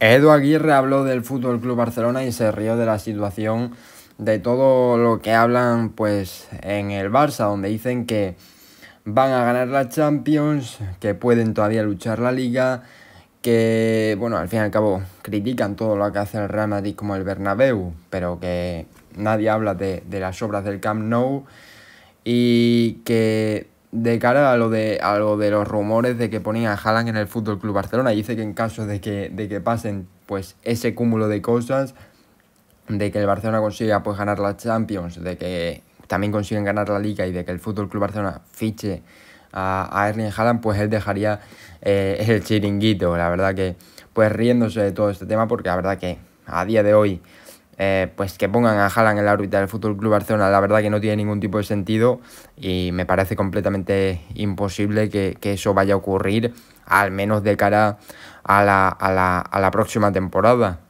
Edu Aguirre habló del Fútbol Club Barcelona y se rió de la situación de todo lo que hablan pues en el Barça, donde dicen que van a ganar la Champions, que pueden todavía luchar la Liga, que bueno, al fin y al cabo critican todo lo que hace el Real Madrid como el Bernabéu, pero que nadie habla de, de las obras del Camp Nou y que de cara a lo de, a de los rumores de que ponía a Haaland en el Fútbol Club Barcelona. Y dice que en caso de que, de que pasen pues ese cúmulo de cosas, de que el Barcelona consiga pues ganar la Champions, de que también consiguen ganar la Liga y de que el Fútbol Club Barcelona fiche a, Erling Haaland, pues él dejaría eh, el chiringuito. La verdad que pues riéndose de todo este tema porque la verdad que a día de hoy eh, pues que pongan a Haaland en la órbita del Fútbol Club Barcelona, la verdad que no tiene ningún tipo de sentido y me parece completamente imposible que, que eso vaya a ocurrir, al menos de cara a la, a la, a la próxima temporada.